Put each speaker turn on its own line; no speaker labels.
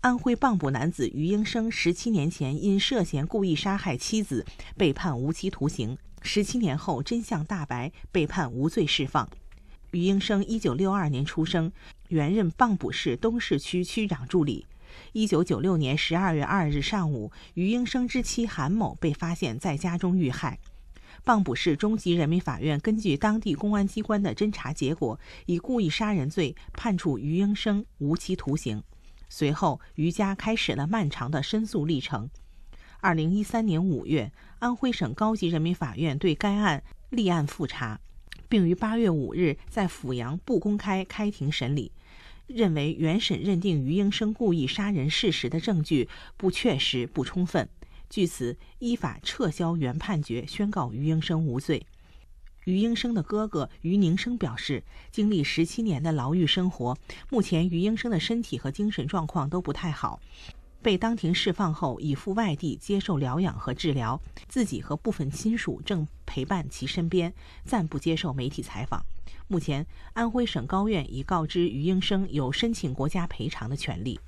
安徽蚌埠男子余英生十七年前因涉嫌故意杀害妻子被判无期徒刑，十七年后真相大白，被判无罪释放。余英生一九六二年出生，原任蚌埠市东市区区长助理。一九九六年十二月二日上午，余英生之妻韩某被发现在家中遇害。蚌埠市中级人民法院根据当地公安机关的侦查结果，以故意杀人罪判处余英生无期徒刑。随后，余家开始了漫长的申诉历程。二零一三年五月，安徽省高级人民法院对该案立案复查，并于八月五日在阜阳不公开开庭审理，认为原审认定余英生故意杀人事实的证据不确实不充分，据此依法撤销原判决，宣告余英生无罪。余英生的哥哥余宁生表示，经历十七年的牢狱生活，目前余英生的身体和精神状况都不太好。被当庭释放后，已赴外地接受疗养和治疗，自己和部分亲属正陪伴其身边，暂不接受媒体采访。目前，安徽省高院已告知余英生有申请国家赔偿的权利。